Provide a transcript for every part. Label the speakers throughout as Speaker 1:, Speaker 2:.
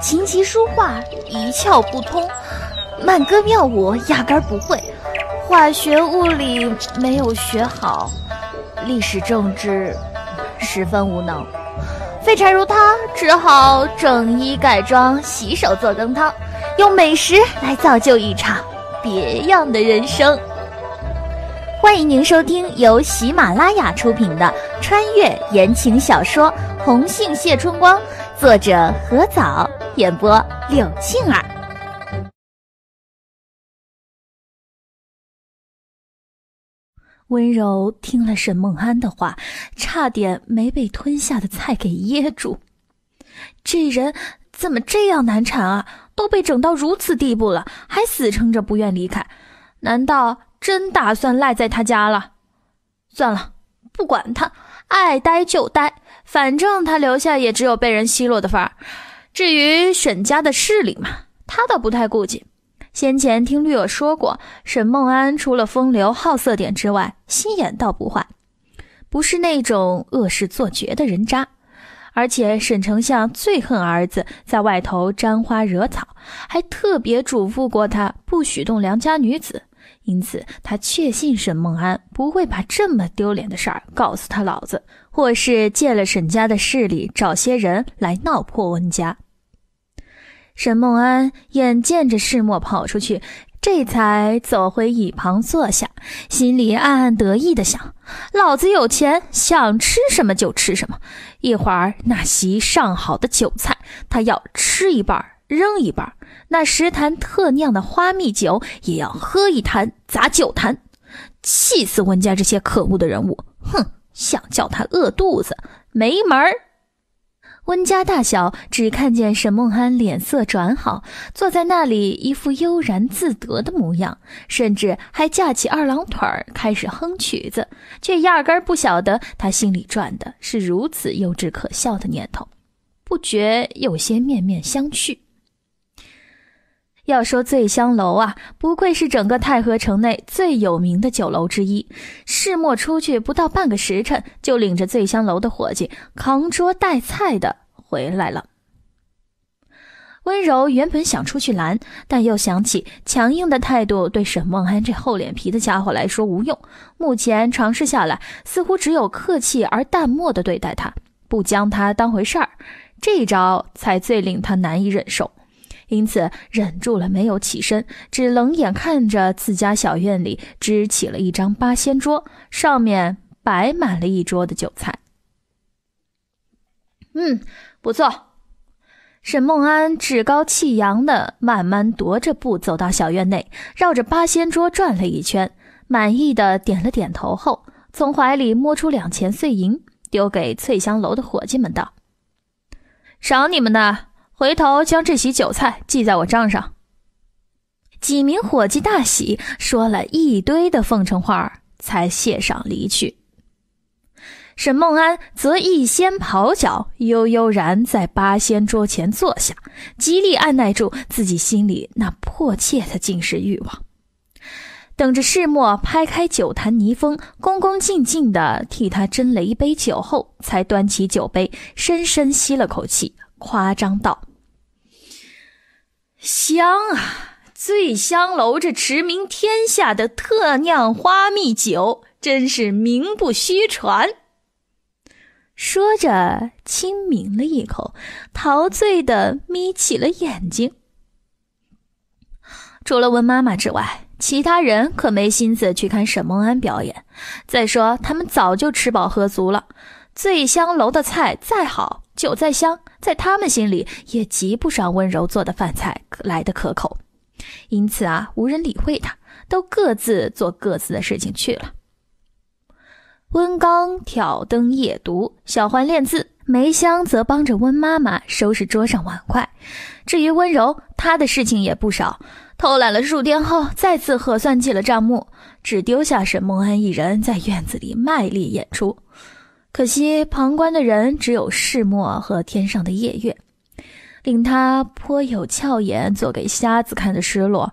Speaker 1: 琴棋书画一窍不通，曼歌妙舞压根儿不会，化学物理没有学好，历史政治十分无能。废柴如他，只好整衣改装，洗手做羹汤，用美食来造就一场别样的人生。欢迎您收听由喜马拉雅出品的穿越言情小说《红杏谢春光》。作
Speaker 2: 者何藻，演播柳庆儿。温柔听了沈梦安的话，差点没被吞下的菜给噎住。
Speaker 1: 这人怎么这样难缠啊？都被整到如此地步了，还死撑着不愿离开。难道真打算赖在他家了？算了，不管他，爱待就待。反正他留下也只有被人奚落的份儿。至于沈家的势力嘛，他倒不太顾忌。先前听绿儿说过，沈梦安除了风流好色点之外，心眼倒不坏，不是那种恶事做绝的人渣。而且沈丞相最恨儿子在外头沾花惹草，还特别嘱咐过他不许动良家女子，因此他确信沈梦安不会把这么丢脸的事儿告诉他老子。或是借了沈家的势力，找些人来闹破温家。沈梦安眼见着世莫跑出去，这才走回椅旁坐下，心里暗暗得意的想：老子有钱，想吃什么就吃什么。一会儿那席上好的酒菜，他要吃一半，扔一半；那石坛特酿的花蜜酒，也要喝一坛，砸酒坛，气死温家这些可恶的人物！哼。想叫他饿肚子，没门儿。温家大小只看见沈梦安脸色转好，坐在那里一副悠然自得的模样，甚至还架起二郎腿儿开始哼曲子，却压根儿不晓得他心里转的是如此幼稚可笑的念头，不觉有些面面相觑。要说醉香楼啊，不愧是整个太和城内最有名的酒楼之一。世末出去不到半个时辰，就领着醉香楼的伙计扛桌带菜的回来了。温柔原本想出去拦，但又想起强硬的态度对沈梦安这厚脸皮的家伙来说无用。目前尝试下来，似乎只有客气而淡漠的对待他，不将他当回事儿，这一招才最令他难以忍受。因此忍住了没有起身，只冷眼看着自家小院里支起了一张八仙桌，上面摆满了一桌的酒菜。嗯，不错。沈梦安趾高气扬的慢慢踱着步走到小院内，绕着八仙桌转了一圈，满意的点了点头后，从怀里摸出两钱碎银，丢给翠香楼的伙计们道：“赏你们的。”回头将这席酒菜记在我账上。几名伙计大喜，说了一堆的奉承话儿，才谢赏离去。沈梦安则一掀袍角，悠悠然在八仙桌前坐下，极力按耐住自己心里那迫切的进食欲望，等着世末拍开酒坛泥封，恭恭敬敬地替他斟了一杯酒后，才端起酒杯，深深吸了口气，夸张道。香啊！醉香楼这驰名天下的特酿花蜜酒，真是名不虚传。说着，轻抿了一口，陶醉的眯起了眼睛。除了温妈妈之外，其他人可没心思去看沈梦安表演。再说，他们早就吃饱喝足了，醉香楼的菜再好。酒再香，在他们心里也及不上温柔做的饭菜来的可口，因此啊，无人理会他，都各自做各自的事情去了。温刚挑灯夜读，小欢练字，梅香则帮着温妈妈收拾桌上碗筷。至于温柔，她的事情也不少，偷懒了数天后，再次核算起了账目，只丢下沈梦安一人在院子里卖力演出。可惜，旁观的人只有世墨和天上的夜月，令他颇有俏颜做给瞎子看的失落。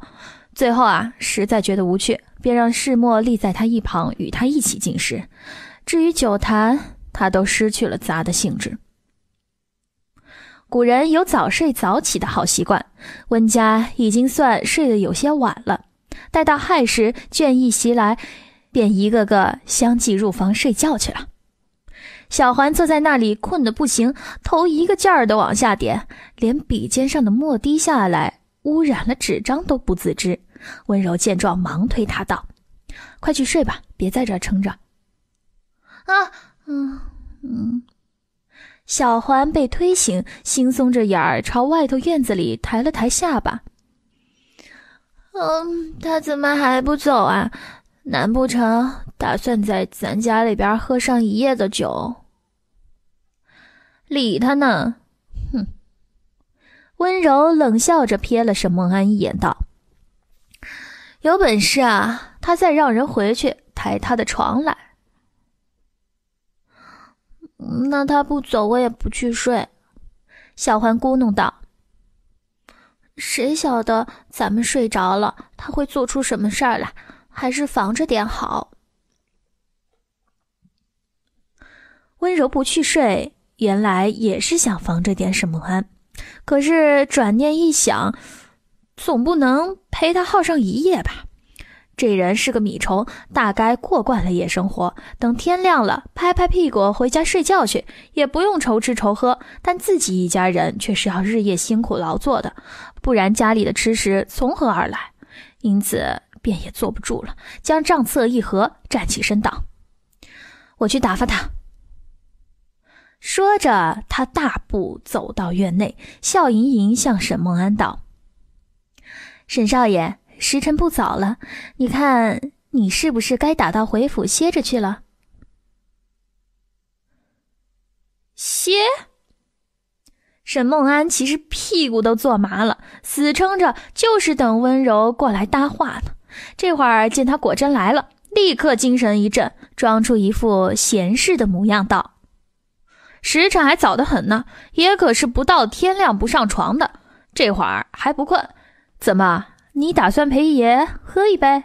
Speaker 1: 最后啊，实在觉得无趣，便让世墨立在他一旁，与他一起进食。至于酒坛，他都失去了砸的兴致。古人有早睡早起的好习惯，温家已经算睡得有些晚了。待到亥时，倦意袭来，便一个个相继入房睡觉去了。小环坐在那里，困得不行，头一个劲儿的往下点，连笔尖上的墨滴下来，污染了纸张都不自知。温柔见状，忙推他道：“快去睡吧，别在这儿撑着。”啊，嗯嗯。小环被推醒，惺忪着眼儿朝外头院子里抬了抬下巴：“嗯，他怎么还不走啊？”难不成打算在咱家里边喝上一夜的酒？理他呢，哼！温柔冷笑着瞥了沈梦安一眼，道：“有本事啊，他再让人回去抬他的床来。那他不走，我也不去睡。”小环咕哝道：“谁晓得咱们睡着了，他会做出什么事儿来？”还是防着点好。温柔不去睡，原来也是想防着点沈梦安。可是转念一想，总不能陪他耗上一夜吧？这人是个米虫，大概过惯了夜生活，等天亮了，拍拍屁股回家睡觉去，也不用愁吃愁喝。但自己一家人却是要日夜辛苦劳作的，不然家里的吃食从何而来？因此。便也坐不住了，将账册一合，站起身道：“我去打发他。”说着，他大步走到院内，笑盈盈向沈梦安道：“沈少爷，时辰不早了，你看你是不是该打道回府歇着去了？”歇？沈梦安其实屁股都坐麻了，死撑着就是等温柔过来搭话呢。这会儿见他果真来了，立刻精神一振，装出一副闲适的模样，道：“时辰还早得很呢，爷可是不到天亮不上床的。这会儿还不困，怎么？你打算陪爷喝一杯？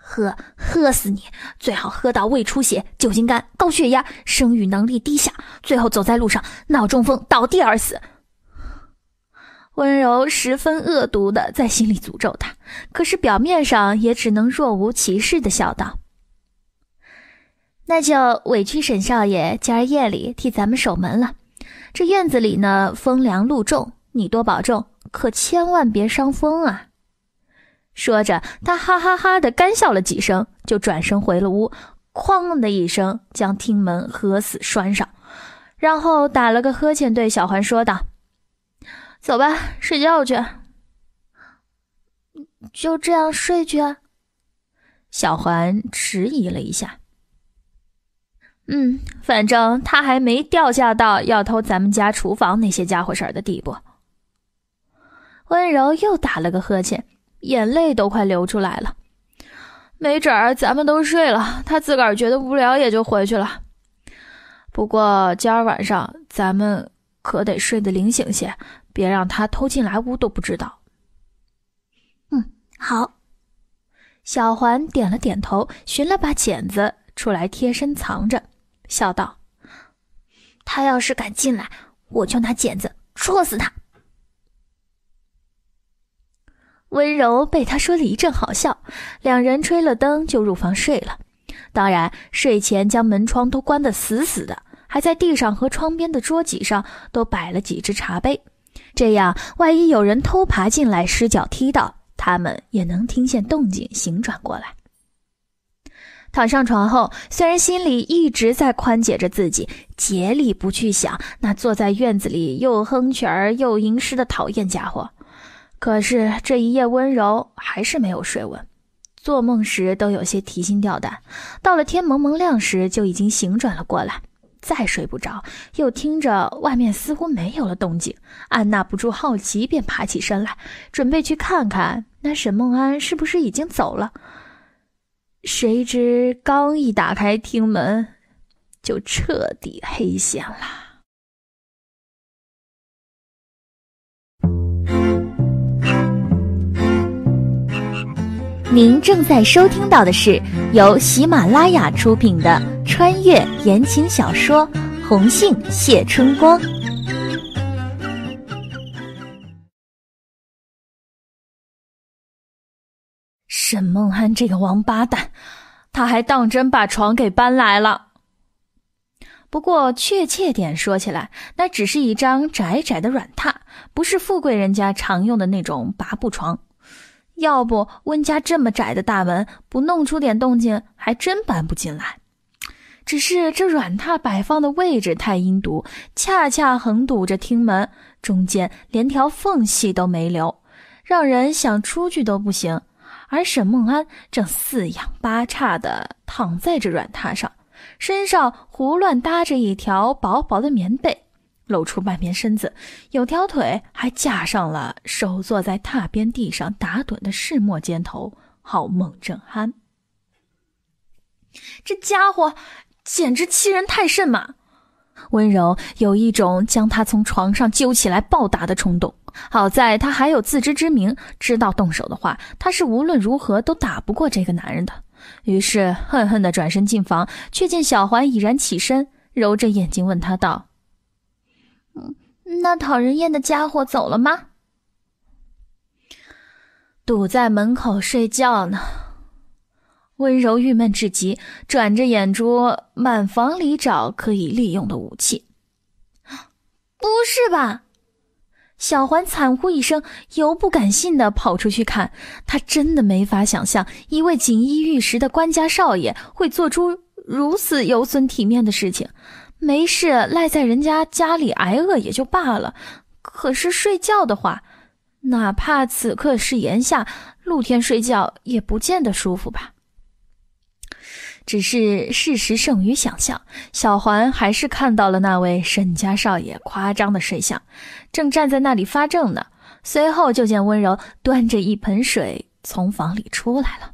Speaker 1: 喝喝死你！最好喝到胃出血、酒精肝、高血压、生育能力低下，最后走在路上脑中风倒地而死。”温柔十分恶毒的在心里诅咒他，可是表面上也只能若无其事的笑道：“那就委屈沈少爷今儿夜里替咱们守门了。这院子里呢风凉露重，你多保重，可千万别伤风啊。”说着，他哈哈哈的干笑了几声，就转身回了屋，哐的一声将厅门合死拴上，然后打了个呵欠，对小环说道。走吧，睡觉去。就这样睡去。小环迟疑了一下。嗯，反正他还没掉价到要偷咱们家厨房那些家伙事儿的地步。温柔又打了个呵欠，眼泪都快流出来了。没准儿咱们都睡了，他自个儿觉得无聊也就回去了。不过今儿晚上咱们可得睡得灵醒些。别让他偷进来屋都不知道。嗯，好。小环点了点头，寻了把剪子出来，贴身藏着，笑道：“他要是敢进来，我就拿剪子戳死他。”温柔被他说的一阵好笑，两人吹了灯就入房睡了。当然，睡前将门窗都关得死死的，还在地上和窗边的桌几上都摆了几只茶杯。这样，万一有人偷爬进来，失脚踢到他们，也能听见动静，醒转过来。躺上床后，虽然心里一直在宽解着自己，竭力不去想那坐在院子里又哼曲儿又吟诗的讨厌家伙，可是这一夜温柔还是没有睡稳，做梦时都有些提心吊胆。到了天蒙蒙亮时，就已经醒转了过来。再睡不着，又听着外面似乎没有了动静，按捺不住好奇，便爬起身来，准备去看看那沈梦安是不是已经走了。谁知刚一打
Speaker 2: 开厅门，就彻底黑线了。您正在收听到的是由喜马拉雅出品的穿越言情小说《红杏谢春光》。沈梦安这个王八蛋，他还当真把床
Speaker 1: 给搬来了。不过，确切点说起来，那只是一张窄窄的软榻，不是富贵人家常用的那种拔步床。要不温家这么窄的大门，不弄出点动静还真搬不进来。只是这软榻摆放的位置太阴毒，恰恰横堵着厅门，中间连条缝隙都没留，让人想出去都不行。而沈梦安正四仰八叉地躺在这软榻上，身上胡乱搭着一条薄薄的棉被。露出半边身子，有条腿还架上了，手坐在榻边地上打盹的世墨肩头，好梦正酣。这家伙简直欺人太甚嘛！温柔有一种将他从床上揪起来暴打的冲动，好在他还有自知之明，知道动手的话，他是无论如何都打不过这个男人的。于是恨恨的转身进房，却见小环已然起身，揉着眼睛问他道。那讨人厌的家伙走了吗？堵在门口睡觉呢。温柔郁闷至极，转着眼珠满房里找可以利用的武器。不是吧？小环惨呼一声，犹不敢信的跑出去看。他真的没法想象，一位锦衣玉食的官家少爷会做出如此有损体面的事情。没事，赖在人家家里挨饿也就罢了，可是睡觉的话，哪怕此刻是炎夏，露天睡觉也不见得舒服吧。只是事实胜于想象，小环还是看到了那位沈家少爷夸张的睡相，正站在那里发怔呢。随后就见温柔端着一盆水从房里出来了，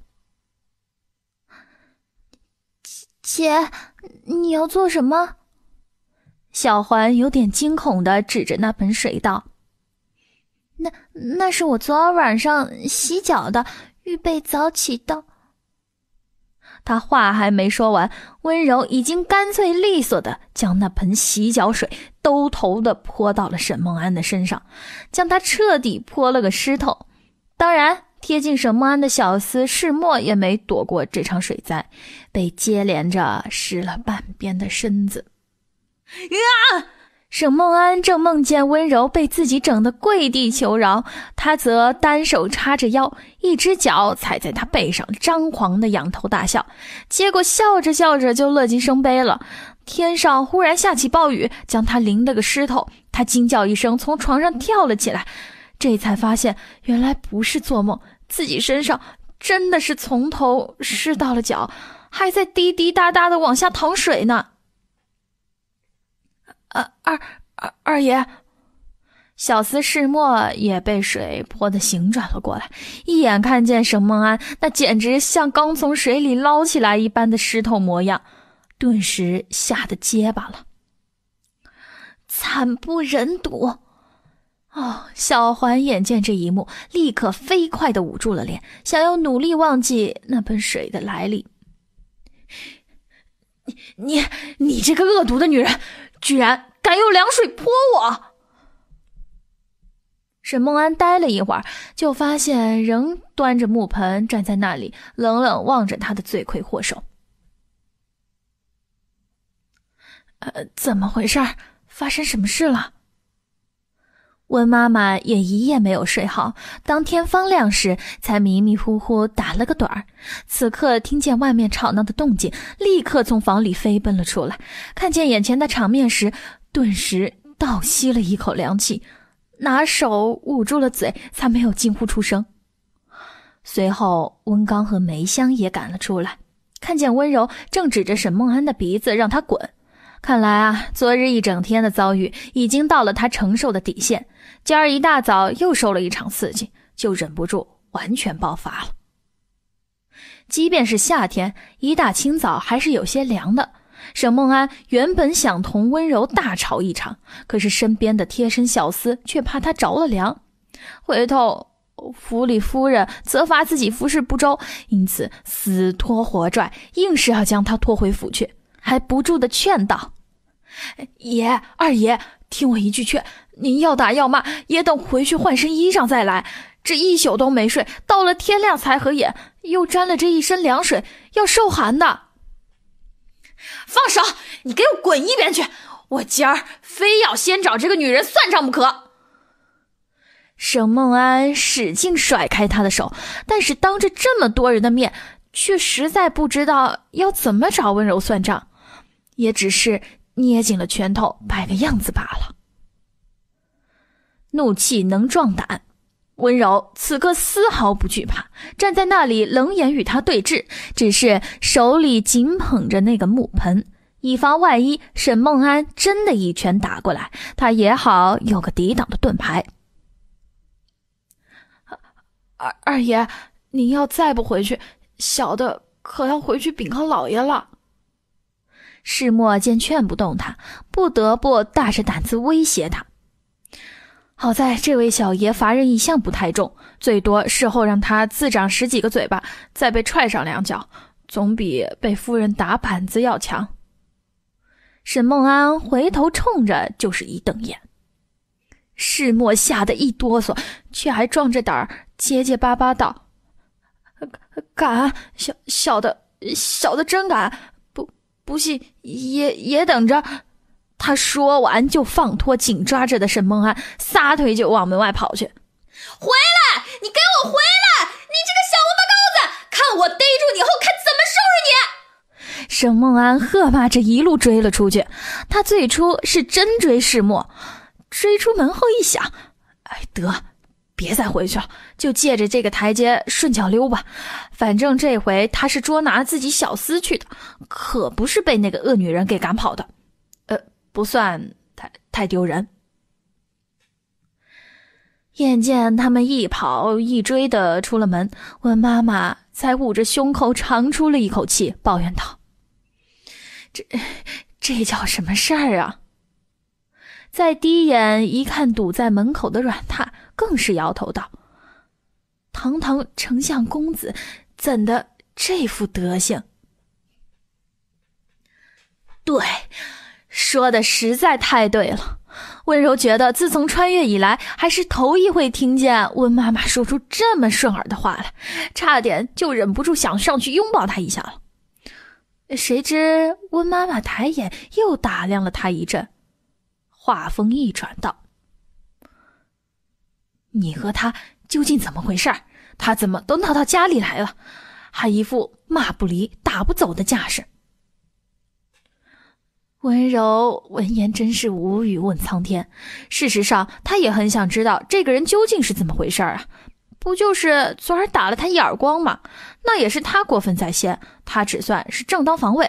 Speaker 1: 姐，你要做什么？小环有点惊恐的指着那盆水道：“
Speaker 2: 那
Speaker 1: 那是我昨晚晚上洗脚的，预备早起的。”他话还没说完，温柔已经干脆利索的将那盆洗脚水兜头的泼到了沈梦安的身上，将她彻底泼了个湿透。当然，贴近沈梦安的小厮世墨也没躲过这场水灾，被接连着湿了半边的身子。啊！沈梦安正梦见温柔被自己整得跪地求饶，他则单手叉着腰，一只脚踩在他背上，张狂的仰头大笑。结果笑着笑着就乐极生悲了，天上忽然下起暴雨，将他淋了个湿透。他惊叫一声，从床上跳了起来，这才发现原来不是做梦，自己身上真的是从头湿到了脚，还在滴滴答答的往下淌水呢。啊，二二二爷，小厮世墨也被水泼得醒转了过来，一眼看见沈梦安那简直像刚从水里捞起来一般的湿透模样，顿时吓得结巴了，惨不忍睹。哦，小环眼见这一幕，立刻飞快的捂住了脸，想要努力忘记那盆水的来历。你你你这个恶毒的女人！居然敢用凉水泼我！沈梦安呆了一会儿，就发现仍端着木盆站在那里，冷冷望着他的罪魁祸首。呃，怎么回事？发生什么事了？温妈妈也一夜没有睡好，当天方亮时才迷迷糊糊打了个盹儿。此刻听见外面吵闹的动静，立刻从房里飞奔了出来。看见眼前的场面时，顿时倒吸了一口凉气，拿手捂住了嘴，才没有惊呼出声。随后，温刚和梅香也赶了出来，看见温柔正指着沈梦安的鼻子让他滚。看来啊，昨日一整天的遭遇已经到了他承受的底线。今儿一大早又受了一场刺激，就忍不住完全爆发了。即便是夏天，一大清早还是有些凉的。沈梦安原本想同温柔大吵一场，可是身边的贴身小厮却怕他着了凉，回头府里夫人责罚自己服侍不周，因此死拖活拽，硬是要将他拖回府去，还不住的劝道：“爷、二爷，听我一句劝。”您要打要骂也等回去换身衣裳再来，这一宿都没睡，到了天亮才合眼，又沾了这一身凉水，要受寒的。放手，你给我滚一边去！我今儿非要先找这个女人算账不可。沈梦安使劲甩开他的手，但是当着这么多人的面，却实在不知道要怎么找温柔算账，也只是捏紧了拳头摆个样子罢了。怒气能壮胆，温柔此刻丝毫不惧怕，站在那里冷眼与他对峙，只是手里紧捧着那个木盆，以防万一沈梦安真的一拳打过来，他也好有个抵挡的盾牌。二二爷，您要再不回去，小的可要回去禀告老爷了。世墨见劝不动他，不得不大着胆子威胁他。好在这位小爷罚人一向不太重，最多事后让他自长十几个嘴巴，再被踹上两脚，总比被夫人打板子要强。沈梦安回头冲着就是一瞪眼，世墨吓得一哆嗦，却还壮着胆儿结结巴巴道：“敢，小小的小的真敢，不不信也也等着。”他说完就放脱紧抓着的沈梦安，撒腿就往门外跑去。回来！你给我回来！你这个小王八羔子！看我逮住你后看怎么收拾你！沈梦安喝骂着一路追了出去。他最初是真追是莫，追出门后一想，哎，得，别再回去了，就借着这个台阶顺脚溜吧。反正这回他是捉拿自己小厮去的，可不是被那个恶女人给赶跑的。不算太太丢人。眼见他们一跑一追的出了门，问妈妈才捂着胸口长出了一口气，抱怨道：“这这叫什么事儿啊？”再第一眼一看堵在门口的软榻，更是摇头道：“堂堂丞相公子，怎的这副德行？”对。说的实在太对了，温柔觉得自从穿越以来，还是头一回听见温妈妈说出这么顺耳的话来，差点就忍不住想上去拥抱她一下了。谁知温妈妈抬眼又打量了她一阵，话锋一转道：“你和他究竟怎么回事？他怎么都闹到家里来了，还一副骂不离、打不走的架势。”温柔闻言真是无语问苍天。事实上，他也很想知道这个人究竟是怎么回事儿啊？不就是昨儿打了他一耳光吗？那也是他过分在先，他只算是正当防卫，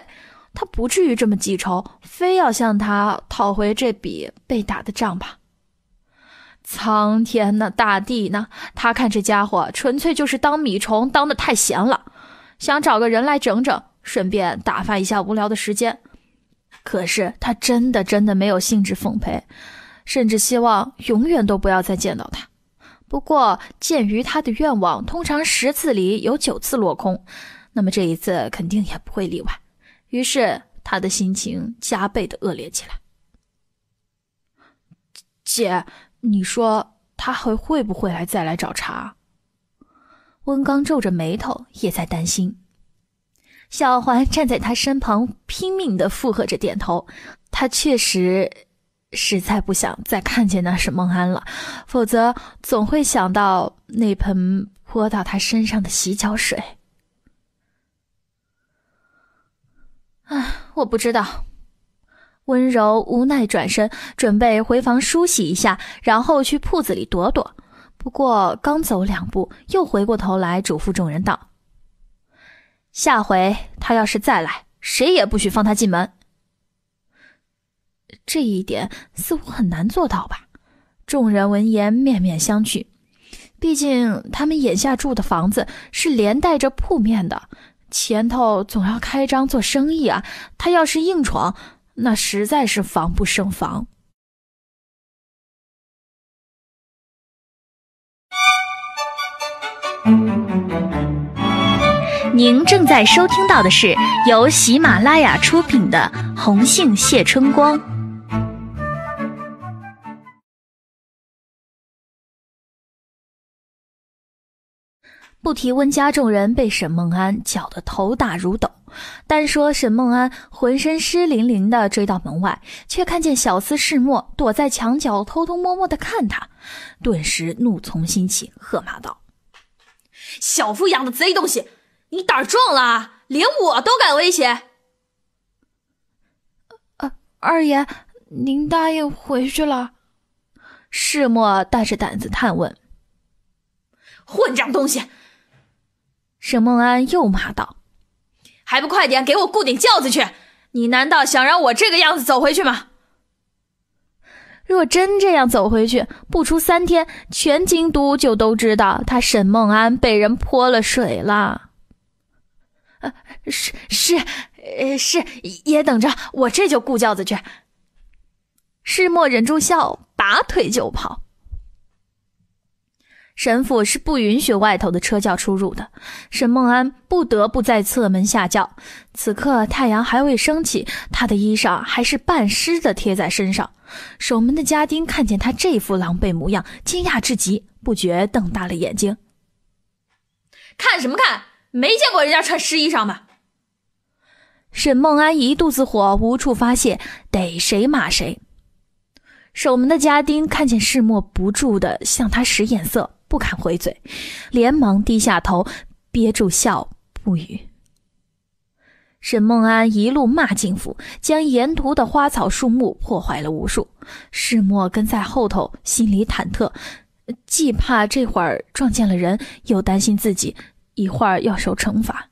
Speaker 1: 他不至于这么记仇，非要向他讨回这笔被打的账吧？苍天呐，大地呐！他看这家伙纯粹就是当米虫当的太闲了，想找个人来整整，顺便打发一下无聊的时间。可是他真的真的没有兴致奉陪，甚至希望永远都不要再见到他。不过鉴于他的愿望通常十次里有九次落空，那么这一次肯定也不会例外。于是他的心情加倍的恶劣起来。姐，你说他还会不会来再来找茬？温刚皱着眉头也在担心。小环站在他身旁，拼命的附和着，点头。他确实，实在不想再看见那是孟安了，否则总会想到那盆泼到他身上的洗脚水。唉，我不知道。温柔无奈转身，准备回房梳洗一下，然后去铺子里躲躲。不过刚走两步，又回过头来嘱咐众人道。下回他要是再来，谁也不许放他进门。这一点似乎很难做到吧？众人闻言面面相觑，毕竟他们眼下住的房子是连带着铺面的，前头总要开张做生意啊。
Speaker 2: 他要是硬闯，那实在是防不胜防。您正在收听到的是由喜马拉雅出品的《红杏谢春光》。不提温家众人被沈梦安搅得头大如斗，单说沈梦安
Speaker 1: 浑身湿淋淋的追到门外，却看见小厮世墨躲在墙角偷偷摸摸的看他，顿时怒从心起，喝骂道：“小夫养的贼东西！”你胆壮了，连我都敢威胁。呃，二爷，您答应回去了？世末带着胆子探问。混账东西！沈梦安又骂道：“还不快点给我雇顶轿子去！你难道想让我这个样子走回去吗？”若真这样走回去，不出三天，全京都就都知道他沈梦安被人泼了水了。呃，是是，呃是，爷等着，我这就雇轿子去。世莫忍住笑，拔腿就跑。沈府是不允许外头的车轿出入的，沈梦安不得不在侧门下轿。此刻太阳还未升起，他的衣裳还是半湿的贴在身上。守门的家丁看见他这副狼狈模样，惊讶至极，不觉瞪大了眼睛。看什么看？没见过人家穿湿衣裳吧？沈梦安一肚子火无处发泄，逮谁骂谁。守门的家丁看见世墨，不住的向他使眼色，不敢回嘴，连忙低下头，憋住笑不语。沈梦安一路骂进府，将沿途的花草树木破坏了无数。世墨跟在后头，心里忐忑，既怕这会儿撞见了人，又担心自己。一会儿要受惩罚。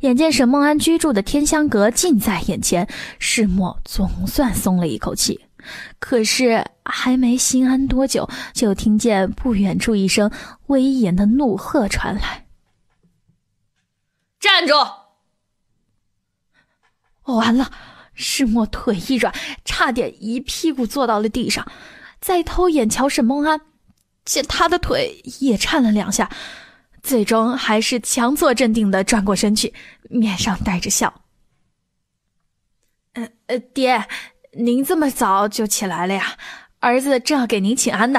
Speaker 1: 眼见沈梦安居住的天香阁近在眼前，世莫总算松了一口气。可是还没心安多久，就听见不远处一声威严的怒喝传来：“站住！”完了，世莫腿一软，差点一屁股坐到了地上。再偷眼瞧沈梦安，见他的腿也颤了两下。最终还是强作镇定的转过身去，面上带着笑。呃呃，爹，您这么早就起来了呀？儿子正要给您请安呢。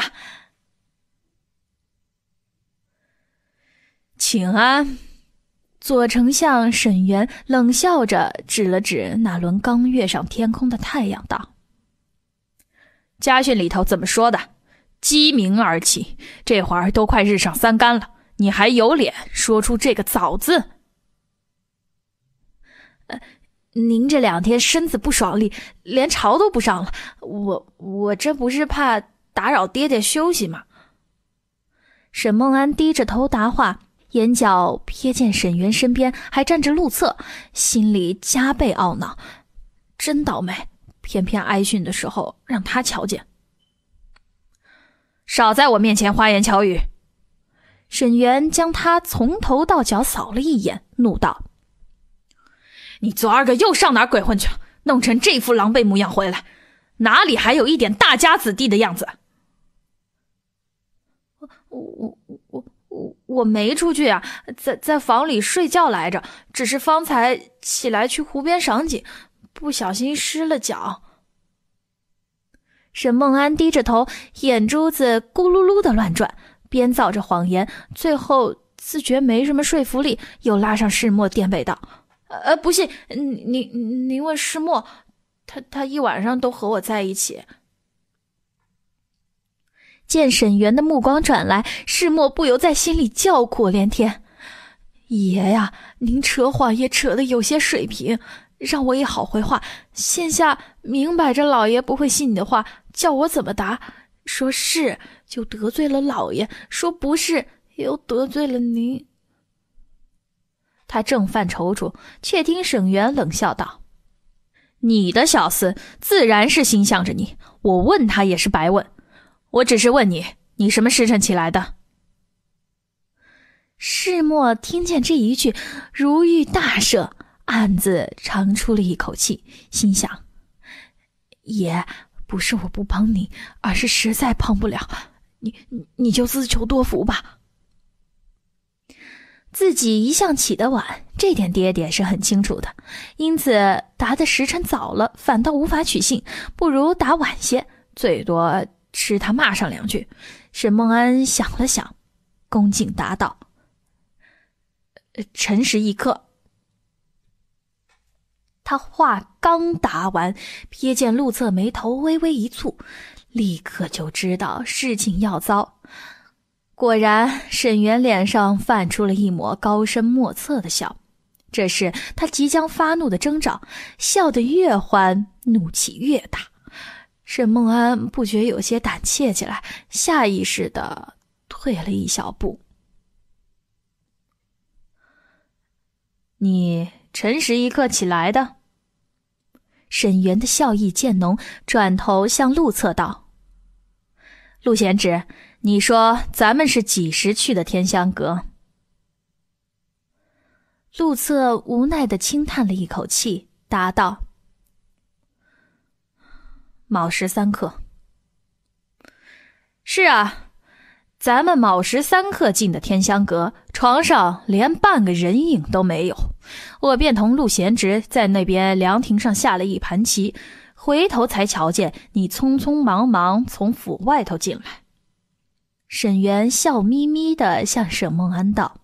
Speaker 1: 请安。左丞相沈元冷笑着指了指那轮刚跃上天空的太阳，道：“家训里头怎么说的？鸡鸣而起。这会儿都快日上三竿了。”你还有脸说出这个“早”字？呃，您这两天身子不爽利，连朝都不上了。我我这不是怕打扰爹爹休息吗？沈梦安低着头答话，眼角瞥见沈源身边还站着陆策，心里加倍懊恼，真倒霉，偏偏挨训的时候让他瞧见。少在我面前花言巧语。沈源将他从头到脚扫了一眼，怒道：“你昨儿个又上哪鬼混去了？弄成这副狼狈模样回来，哪里还有一点大家子弟的样子？”“我、我、我、我、我我没出去啊，在在房里睡觉来着，只是方才起来去湖边赏景，不小心湿了脚。”沈梦安低着头，眼珠子咕噜噜的乱转。编造着谎言，最后自觉没什么说服力，又拉上世墨垫背道：“呃，不信，您您问世墨，他他一晚上都和我在一起。”见沈源的目光转来，世墨不由在心里叫苦连天：“爷呀，您扯谎也扯的有些水平，让我也好回话。现下明摆着老爷不会信你的话，叫我怎么答？说是。”就得罪了老爷，说不是又得罪了您。他正犯踌躇，却听沈园冷笑道：“你的小厮自然是心向着你，我问他也是白问。我只是问你，你什么时辰起来的？”世莫听见这一句，如遇大赦，暗自长出了一口气，心想：“爷不是我不帮你，而是实在帮不了。”你你就自求多福吧。自己一向起得晚，这点爹爹是很清楚的，因此答的时辰早了，反倒无法取信，不如答晚些，最多吃他骂上两句。沈梦安想了想，恭敬答道：“辰时一刻。”他话刚答完，瞥见陆策眉头微微一蹙。立刻就知道事情要糟，果然，沈源脸上泛出了一抹高深莫测的笑，这是他即将发怒的征兆。笑得越欢，怒气越大。沈梦安不觉有些胆怯起来，下意识的退了一小步。你辰时一刻起来的。沈源的笑意渐浓，转头向陆侧道。陆贤侄，你说咱们是几时去的天香阁？陆策无奈的轻叹了一口气，答道：“卯时三刻。”是啊，咱们卯时三刻进的天香阁，床上连半个人影都没有，我便同陆贤侄在那边凉亭上下了一盘棋。回头才瞧见你匆匆忙忙从府外头进来，沈园笑眯眯的向沈梦安道：“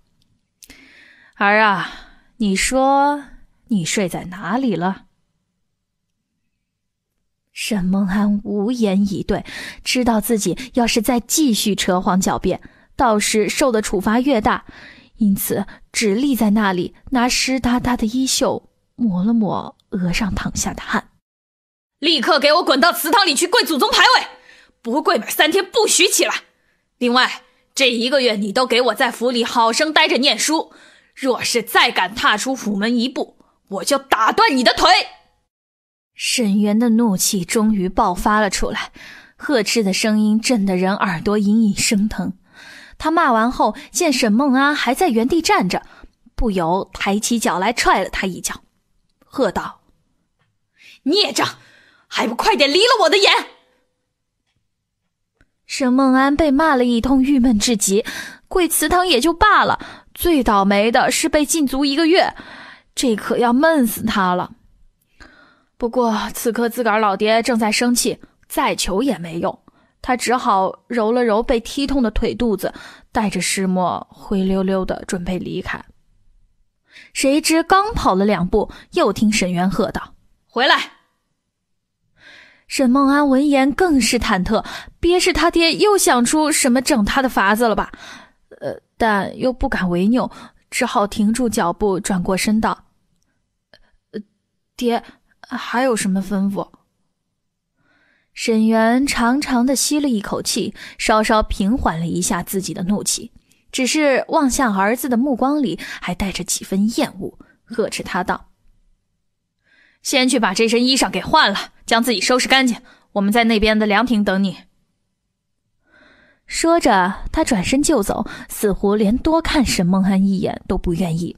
Speaker 1: 儿啊，你说你睡在哪里了？”沈梦安无言以对，知道自己要是再继续扯谎狡辩，到时受的处罚越大，因此只立在那里，拿湿哒哒的衣袖抹了抹额上淌下的汗。立刻给我滚到祠堂里去跪祖宗牌位，不跪满三天不许起来。另外，这一个月你都给我在府里好生待着念书，若是再敢踏出府门一步，我就打断你的腿！沈源的怒气终于爆发了出来，呵斥的声音震得人耳朵隐隐生疼。他骂完后，见沈梦安还在原地站着，不由抬起脚来踹了他一脚，喝道：“孽障！”还不快点离了我的眼！沈梦安被骂了一通，郁闷至极。跪祠堂也就罢了，最倒霉的是被禁足一个月，这可要闷死他了。不过此刻自个儿老爹正在生气，再求也没用。他只好揉了揉被踢痛的腿肚子，带着石墨灰溜溜的准备离开。谁知刚跑了两步，又听沈渊喝道：“回来！”沈梦安闻言更是忐忑，别是他爹又想出什么整他的法子了吧？呃，但又不敢违拗，只好停住脚步，转过身道：“呃，爹，还有什么吩咐？”沈源长长的吸了一口气，稍稍平缓了一下自己的怒气，只是望向儿子的目光里还带着几分厌恶，呵斥他道。先去把这身衣裳给换了，将自己收拾干净。我们在那边的凉亭等你。说着，他转身就走，似乎连多看沈梦安一眼都不愿意。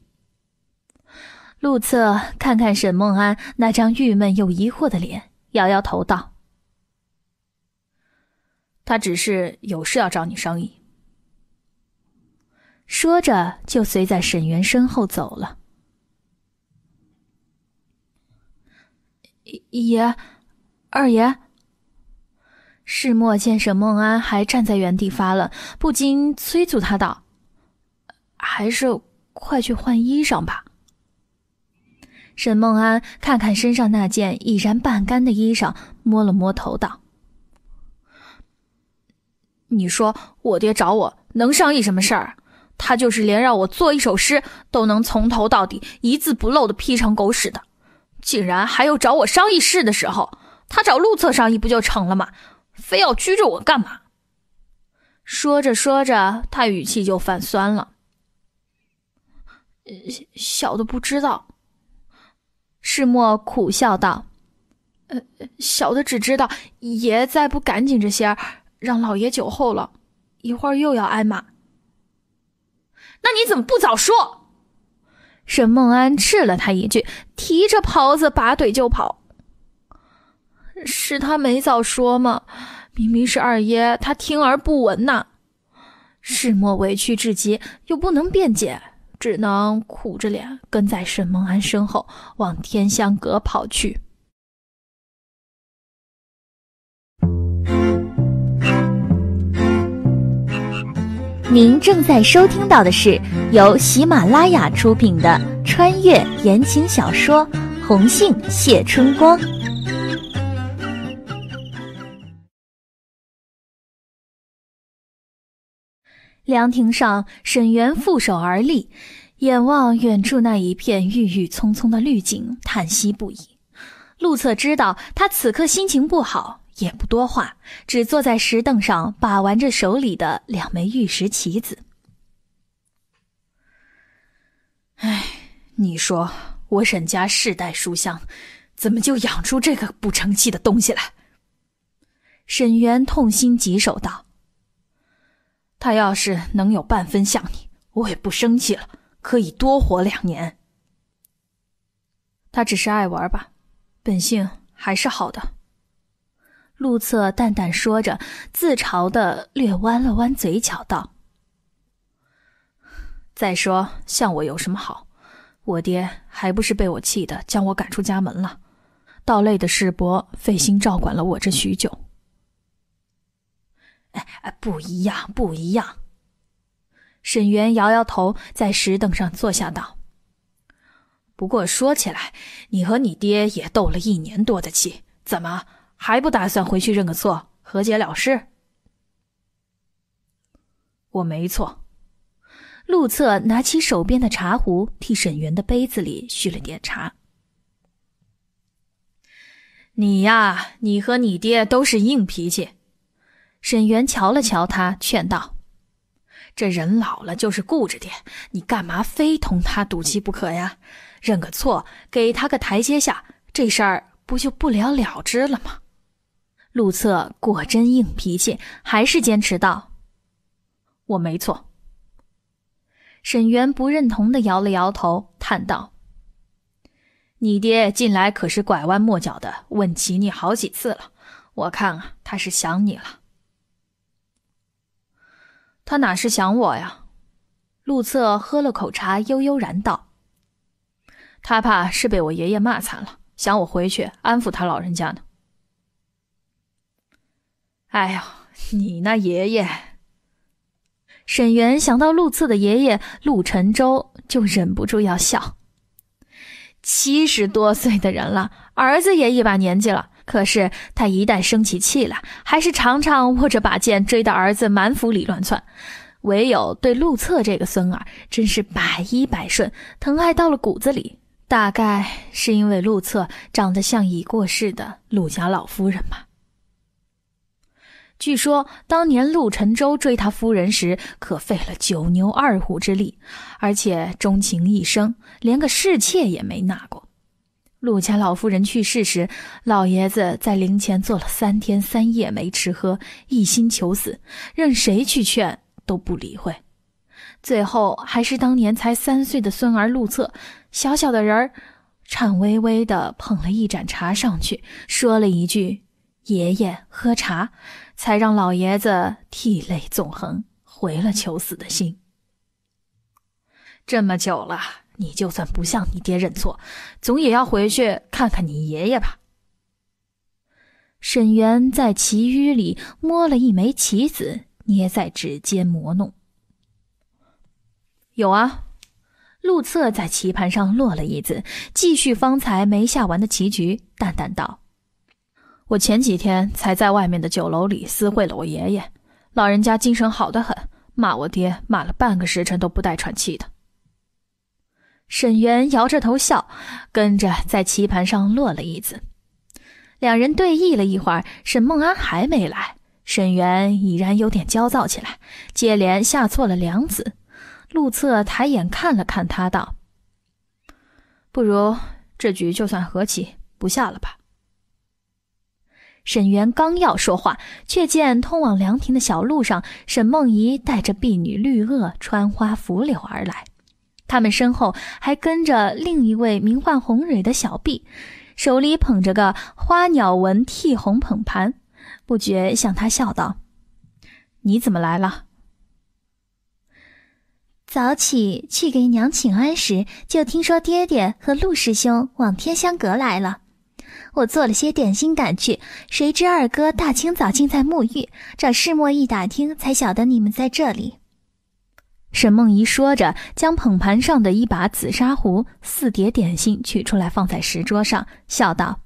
Speaker 1: 陆策看看沈梦安那张郁闷又疑惑的脸，摇摇头道：“他只是有事要找你商议。”说着，就随在沈源身后走了。爷，二爷。世莫见沈梦安还站在原地发愣，不禁催促他道：“还是快去换衣裳吧。”沈梦安看看身上那件已然半干的衣裳，摸了摸头道：“你说我爹找我能商议什么事儿？他就是连让我做一首诗，都能从头到底一字不漏的批成狗屎的。”竟然还有找我商议事的时候，他找陆策商议不就成了吗？非要拘着我干嘛？说着说着，他语气就泛酸了。小的不知道。世墨苦笑道：“呃，小的只知道爷再不赶紧这些，让老爷酒后了一会儿又要挨骂。那你怎么不早说？”沈梦安斥了他一句，提着袍子拔腿就跑。是他没早说吗？明明是二爷，他听而不闻呐！世墨委屈至极，又不能辩解，只能苦着脸跟在沈梦安身后往天香阁跑
Speaker 2: 去。您正在收听到的是
Speaker 1: 由喜马拉雅出品的穿越言情小说《红杏谢
Speaker 2: 春光》。凉亭上，沈园负手而
Speaker 1: 立，眼望远处那一片郁郁葱葱的绿景，叹息不已。陆策知道他此刻心情不好。也不多话，只坐在石凳上把玩着手里的两枚玉石棋子。唉，你说我沈家世代书香，怎么就养出这个不成器的东西来？沈源痛心疾首道：“他要是能有半分像你，我也不生气了，可以多活两年。他只是爱玩吧，本性还是好的。”陆策淡淡说着，自嘲的略弯了弯嘴角，道：“再说像我有什么好？我爹还不是被我气的，将我赶出家门了。倒累的世伯费心照管了我这许久。”“哎哎，不一样，不一样。”沈源摇摇头，在石凳上坐下，道：“不过说起来，你和你爹也斗了一年多的气，怎么？”还不打算回去认个错，和解了事？我没错。陆策拿起手边的茶壶，替沈源的杯子里续了点茶。你呀，你和你爹都是硬脾气。沈源瞧了瞧他，劝道：“这人老了就是固执点，你干嘛非同他赌气不可呀？认个错，给他个台阶下，这事儿不就不了了之了吗？”陆策果真硬脾气，还是坚持道：“我没错。”沈源不认同的摇了摇头，叹道：“你爹近来可是拐弯抹角的问起你好几次了，我看啊，他是想你了。”“他哪是想我呀？”陆策喝了口茶，悠悠然道：“他怕是被我爷爷骂惨了，想我回去安抚他老人家呢。”哎呦，你那爷爷！沈源想到陆策的爷爷陆沉舟，就忍不住要笑。七十多岁的人了，儿子也一把年纪了，可是他一旦生起气来，还是常常握着把剑追到儿子满府里乱窜。唯有对陆策这个孙儿，真是百依百顺，疼爱到了骨子里。大概是因为陆策长得像已过世的陆家老夫人吧。据说当年陆沉舟追他夫人时，可费了九牛二虎之力，而且钟情一生，连个侍妾也没纳过。陆家老夫人去世时，老爷子在灵前坐了三天三夜，没吃喝，一心求死，任谁去劝都不理会。最后还是当年才三岁的孙儿陆策，小小的人儿，颤巍巍地捧了一盏茶上去，说了一句：“爷爷喝茶。”才让老爷子涕泪纵横，回了求死的心。这么久了，你就算不向你爹认错，总也要回去看看你爷爷吧。沈源在棋局里摸了一枚棋子，捏在指尖磨弄。有啊，陆策在棋盘上落了一子，继续方才没下完的棋局，淡淡道。我前几天才在外面的酒楼里私会了我爷爷，老人家精神好得很，骂我爹骂了半个时辰都不带喘气的。沈源摇着头笑，跟着在棋盘上落了一子，两人对弈了一会儿，沈梦安还没来，沈源已然有点焦躁起来，接连下错了两子。陆策抬眼看了看他，道：“不如这局就算和棋，不下了吧。”沈园刚要说话，却见通往凉亭的小路上，沈梦怡带着婢女绿萼穿花拂柳而来。他们身后还跟着另一位名唤红蕊的小婢，手里捧着个花鸟纹剔红捧盘，不觉向他笑道：“你怎么来了？早起去给娘请安时，就听说爹爹和陆师兄往天香阁来了。”我做了些点心赶去，谁知二哥大清早竟在沐浴。找世墨一打听，才晓得你们在这里。沈梦怡说着，将捧盘上的一把紫砂壶、四碟点心取出来，放在石桌上，笑道：“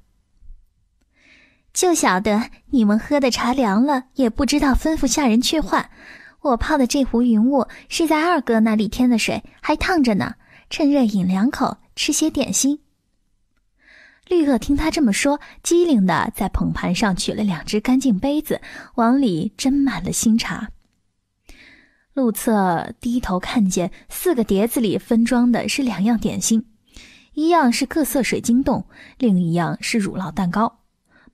Speaker 1: 就晓得你们喝的茶凉了，也不知道吩咐下人去换。我泡的这壶云雾是在二哥那里添的水，还烫着呢。趁热饮两口，吃些点心。”绿萼听他这么说，机灵地在捧盘上取了两只干净杯子，往里斟满了新茶。陆策低头看见四个碟子里分装的是两样点心，一样是各色水晶冻，另一样是乳酪蛋糕，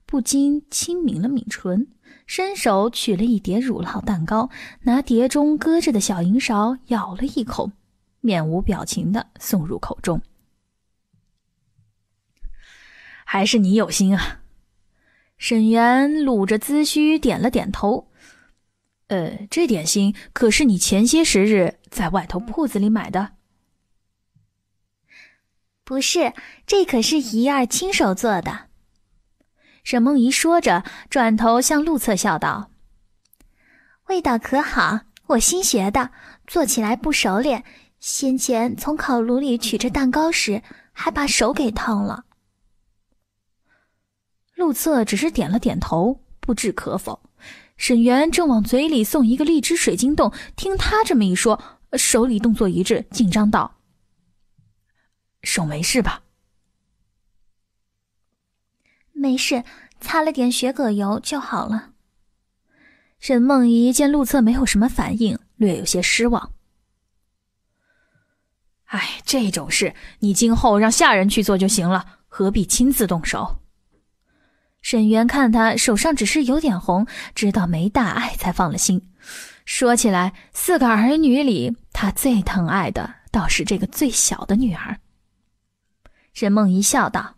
Speaker 1: 不禁轻抿了抿唇，伸手取了一碟乳酪蛋糕，拿碟中搁着的小银勺咬了一口，面无表情地送入口中。还是你有心啊！沈元捋着髭须，点了点头。呃，这点心可是你前些时日在外头铺子里买的？不是，这可是姨儿亲手做的。沈梦怡说着，转头向陆策笑道：“味道可好？我新学的，做起来不熟练。先前从烤炉里取着蛋糕时，还把手给烫了。”陆策只是点了点头，不置可否。沈园正往嘴里送一个荔枝水晶冻，听他这么一说，手里动作一滞，紧张道：“手没事吧？”“没事，擦了点雪蛤油就好了。”沈梦怡见陆策没有什么反应，略有些失望。“哎，这种事你今后让下人去做就行了，何必亲自动手？”沈源看他手上只是有点红，知道没大碍，才放了心。说起来，四个儿女里，他最疼爱的倒是这个最小的女儿。沈梦怡笑道：“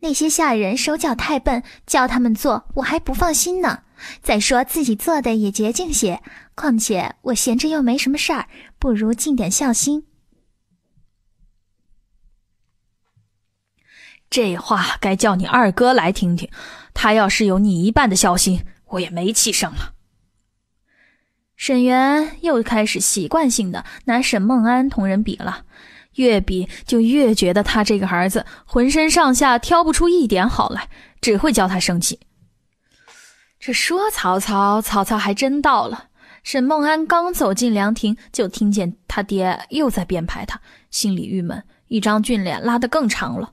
Speaker 1: 那些下人手脚太笨，教他们做，我还不放心呢。再说自己做的也洁净些，况且我闲着又没什么事儿，不如尽点孝心。”这话该叫你二哥来听听，他要是有你一半的孝心，我也没气生了。沈源又开始习惯性的拿沈梦安同人比了，越比就越觉得他这个儿子浑身上下挑不出一点好来，只会叫他生气。这说曹操，曹操还真到了。沈梦安刚走进凉亭，就听见他爹又在编排他，心里郁闷，一张俊脸拉得更长了。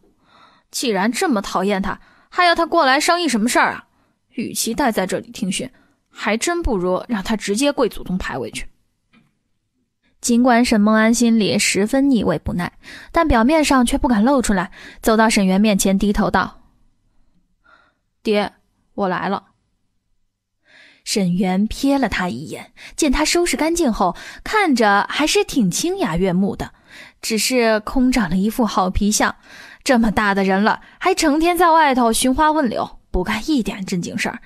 Speaker 1: 既然这么讨厌他，还要他过来商议什么事儿啊？与其待在这里听训，还真不如让他直接跪祖宗牌位去。尽管沈梦安心里十分腻味不耐，但表面上却不敢露出来，走到沈园面前，低头道：“爹，我来了。”沈园瞥了他一眼，见他收拾干净后，看着还是挺清雅悦目的，只是空长了一副好皮相。这么大的人了，还成天在外头寻花问柳，不干一点正经事儿。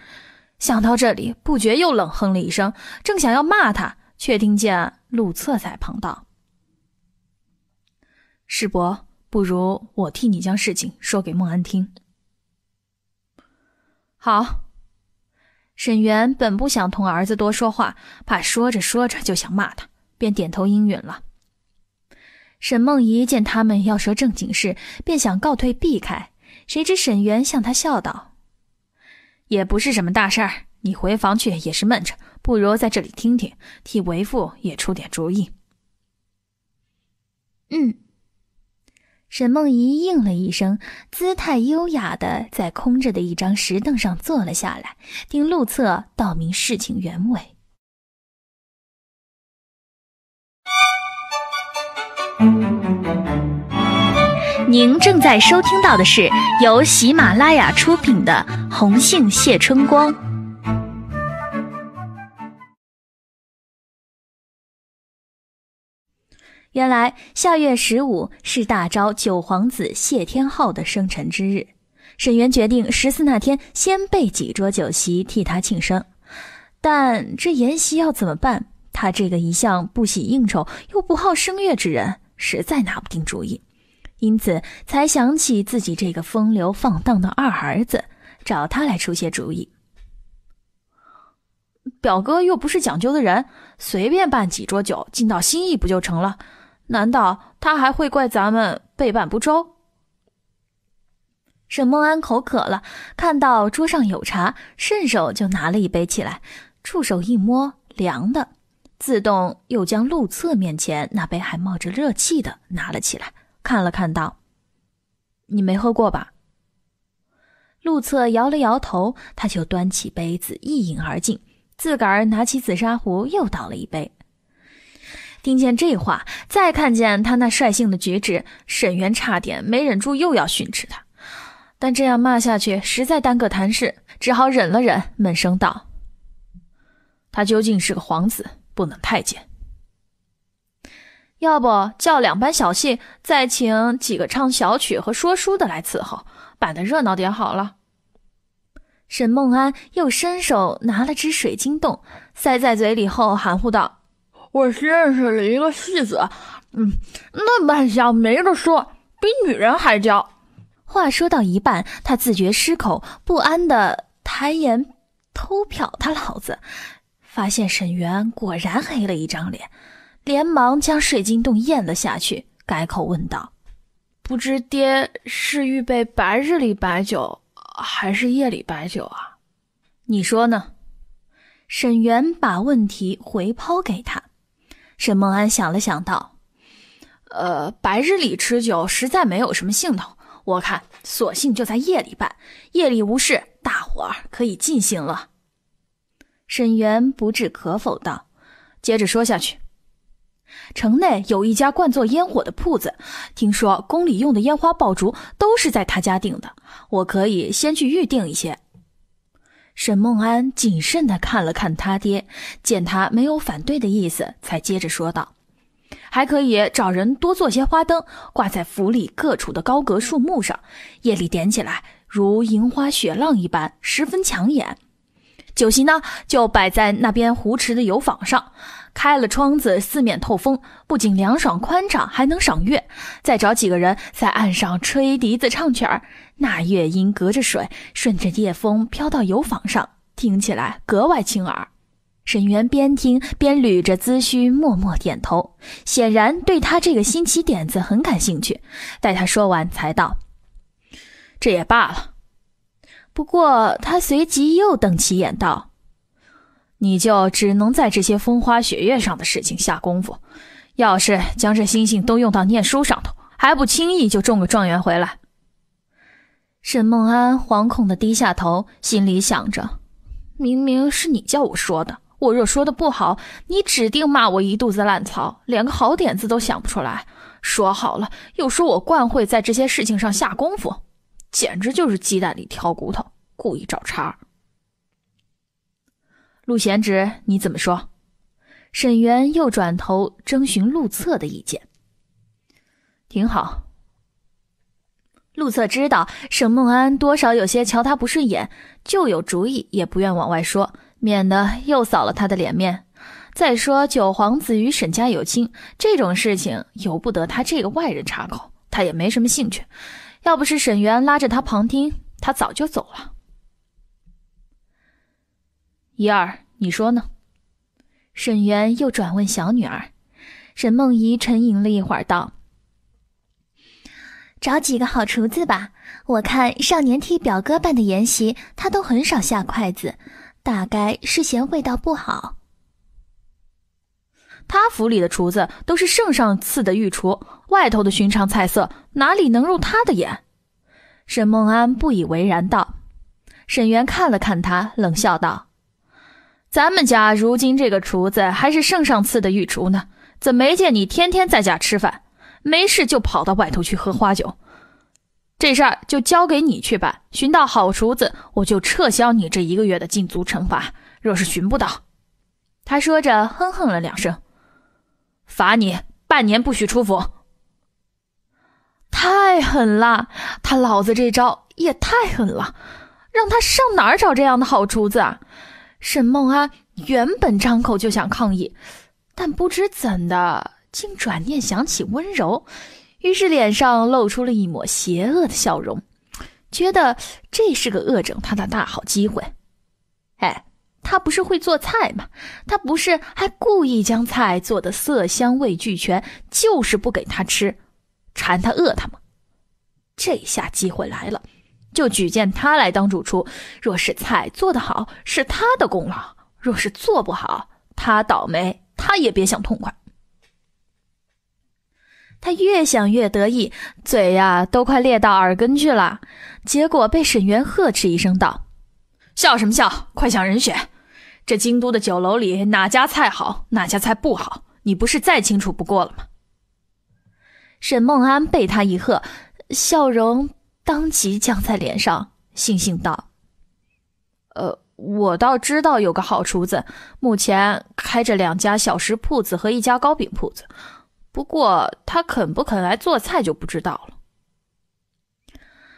Speaker 1: 想到这里，不觉又冷哼了一声，正想要骂他，却听见陆策在旁道：“世伯，不如我替你将事情说给孟安听。”好。沈原本不想同儿子多说话，怕说着说着就想骂他，便点头应允了。沈梦怡见他们要说正经事，便想告退避开。谁知沈源向他笑道：“也不是什么大事儿，你回房去也是闷着，不如在这里听听，替为父也出点主意。”嗯。沈梦怡应了一声，姿态
Speaker 2: 优雅的在空着的一张石凳上坐了下来，听陆策道明事情原委。您正在收听到的是由喜马拉雅出品的《红杏谢春光》。原来下月十五是大昭九皇子谢天昊的生辰之日，
Speaker 1: 沈园决定十四那天先备几桌酒席替他庆生，但这筵席要怎么办？他这个一向不喜应酬又不好声乐之人。实在拿不定主意，因此才想起自己这个风流放荡的二儿子，找他来出些主意。表哥又不是讲究的人，随便办几桌酒，尽到心意不就成了？难道他还会怪咱们备办不周？沈梦安口渴了，看到桌上有茶，顺手就拿了一杯起来，触手一摸，凉的。自动又将陆策面前那杯还冒着热气的拿了起来，看了看，道：“你没喝过吧？”陆策摇了摇头，他就端起杯子一饮而尽，自个儿拿起紫砂壶又倒了一杯。听见这话，再看见他那率性的举止，沈园差点没忍住又要训斥他，但这样骂下去实在耽搁谈事，只好忍了忍，闷声道：“他究竟是个皇子。”不能太监。要不叫两班小戏，再请几个唱小曲和说书的来伺候，办的热闹点好了。沈梦安又伸手拿了只水晶洞，塞在嘴里后，含糊道：“我认识了一个戏子，嗯，那扮相没得说，比女人还娇。”话说到一半，他自觉失口，不安的抬眼偷瞟他老子。发现沈源果然黑了一张脸，连忙将水晶洞咽了下去，改口问道：“不知爹是预备白日里摆酒，还是夜里摆酒啊？你说呢？”沈源把问题回抛给他，沈梦安想了想道：“呃，白日里吃酒实在没有什么兴头，我看索性就在夜里办，夜里无事，大伙儿可以尽兴了。”沈园不置可否道：“接着说下去。城内有一家惯做烟火的铺子，听说宫里用的烟花爆竹都是在他家订的，我可以先去预定一些。”沈梦安谨慎的看了看他爹，见他没有反对的意思，才接着说道：“还可以找人多做些花灯，挂在府里各处的高阁、树木上，夜里点起来，如银花雪浪一般，十分抢眼。”酒席呢，就摆在那边湖池的油坊上，开了窗子，四面透风，不仅凉爽宽敞，还能赏月。再找几个人在岸上吹笛子唱曲儿，那乐音隔着水，顺着夜风飘到油坊上，听起来格外清耳。沈园边听边捋着髭须，默默点头，显然对他这个新奇点子很感兴趣。待他说完，才道：“这也罢了。”不过，他随即又瞪起眼道：“你就只能在这些风花雪月上的事情下功夫，要是将这心性都用到念书上头，还不轻易就中个状元回来？”沈梦安惶恐的低下头，心里想着：“明明是你叫我说的，我若说的不好，你指定骂我一肚子烂草，连个好点子都想不出来。说好了，又说我惯会在这些事情上下功夫。”简直就是鸡蛋里挑骨头，故意找茬。陆贤侄，你怎么说？沈源又转头征询陆策的意见。挺好。陆策知道沈梦安多少有些瞧他不顺眼，就有主意也不愿往外说，免得又扫了他的脸面。再说九皇子与沈家有亲，这种事情由不得他这个外人插口，他也没什么兴趣。要不是沈源拉着他旁听，他早就走了。一儿，你说呢？沈源又转问小女儿。沈梦怡沉吟了一会儿，道：“找几个好厨子吧。我看上年替表哥办的筵席，他都很少下筷子，大概是嫌味道不好。他府里的厨子都是圣上赐的御厨。”外头的寻常菜色哪里能入他的眼？沈梦安不以为然道：“沈源看了看他，冷笑道：‘咱们家如今这个厨子还是圣上赐的御厨呢，怎没见你天天在家吃饭？没事就跑到外头去喝花酒。’这事儿就交给你去办，寻到好厨子，我就撤销你这一个月的禁足惩罚。若是寻不到，他说着哼哼了两声，罚你半年不许出府。”太狠了，他老子这招也太狠了，让他上哪儿找这样的好厨子啊？沈梦安原本张口就想抗议，但不知怎的，竟转念想起温柔，于是脸上露出了一抹邪恶的笑容，觉得这是个恶整他的大好机会。哎，他不是会做菜吗？他不是还故意将菜做的色香味俱全，就是不给他吃。馋他饿他吗？这下机会来了，就举荐他来当主厨。若是菜做得好，是他的功劳；若是做不好，他倒霉，他也别想痛快。他越想越得意，嘴呀都快裂到耳根去了。结果被沈园呵斥一声道：“笑什么笑？快想人选！这京都的酒楼里哪家菜好，哪家菜不好，你不是再清楚不过了吗？”沈梦安被他一喝，笑容当即僵在脸上，悻悻道：“呃，我倒知道有个好厨子，目前开着两家小食铺子和一家糕饼铺子，不过他肯不肯来做菜就不知道了。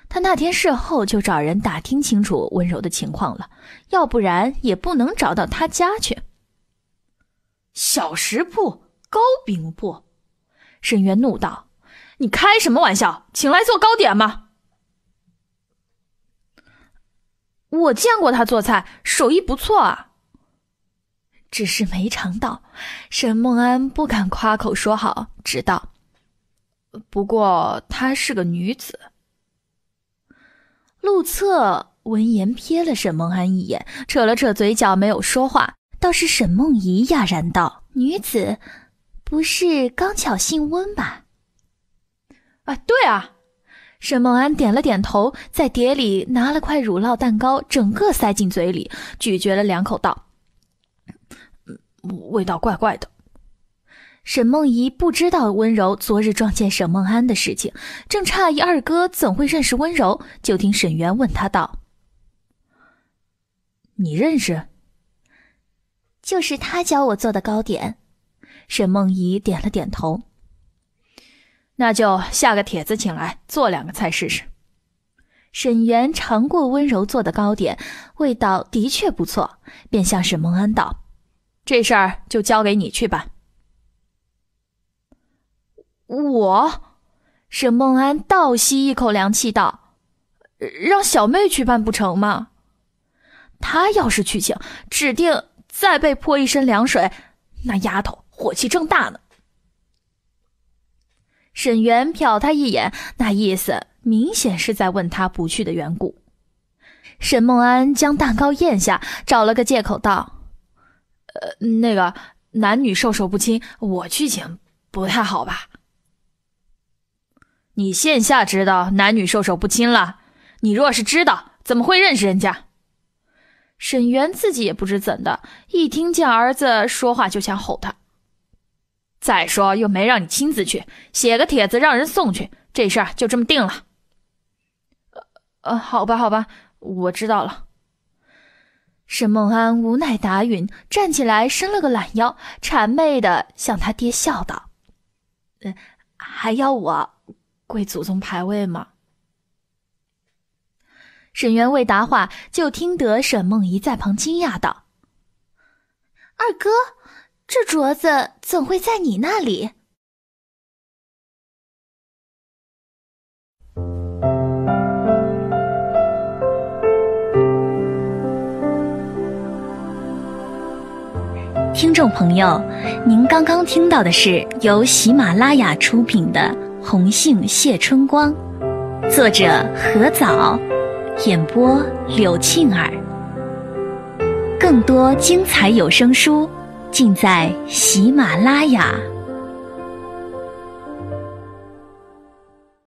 Speaker 1: 他那天事后就找人打听清楚温柔的情况了，要不然也不能找到他家去。小食铺、糕饼铺，沈渊怒道。”你开什么玩笑？请来做糕点吗？我见过他做菜，手艺不错啊。只是没尝到，沈梦安不敢夸口说好，直道。不过她是个女子。陆策闻言瞥了沈梦安一眼，扯了扯嘴角，没有说话。倒是沈梦怡哑然道：“女子，不是刚巧姓温吧？”啊，对啊！沈梦安点了点头，在碟里拿了块乳酪蛋糕，整个塞进嘴里，咀嚼了两口，道：“味道怪怪的。”沈梦怡不知道温柔昨日撞见沈梦安的事情，正诧异二哥怎会认识温柔，就听沈源问他道：“你认识？”“就是他教我做的糕点。”沈梦怡点了点头。那就下个帖子，请来做两个菜试试。沈源尝过温柔做的糕点，味道的确不错，便向沈梦安道：“这事儿就交给你去办。”我沈梦安倒吸一口凉气道：“让小妹去办不成吗？她要是去请，指定再被泼一身凉水。那丫头火气正大呢。”沈源瞟他一眼，那意思明显是在问他不去的缘故。沈梦安将蛋糕咽下，找了个借口道：“呃，那个男女授受不亲，我去请不太好吧？”你线下知道男女授受不亲了？你若是知道，怎么会认识人家？沈源自己也不知怎的，一听见儿子说话就想吼他。再说又没让你亲自去写个帖子，让人送去，这事儿就这么定了。呃呃，好吧，好吧，我知道了。沈梦安无奈答允，站起来伸了个懒腰，谄媚的向他爹笑道：“还要我跪祖宗牌位吗？”沈元未答话，就听得沈梦怡在旁惊讶道：“
Speaker 2: 二哥。”这镯子怎会在你那里？
Speaker 1: 听众朋友，您刚刚听到的是由喜马拉雅出品的《红杏谢春光》，作者何藻，演播柳沁儿。更多精彩有
Speaker 2: 声书。尽在喜马拉雅。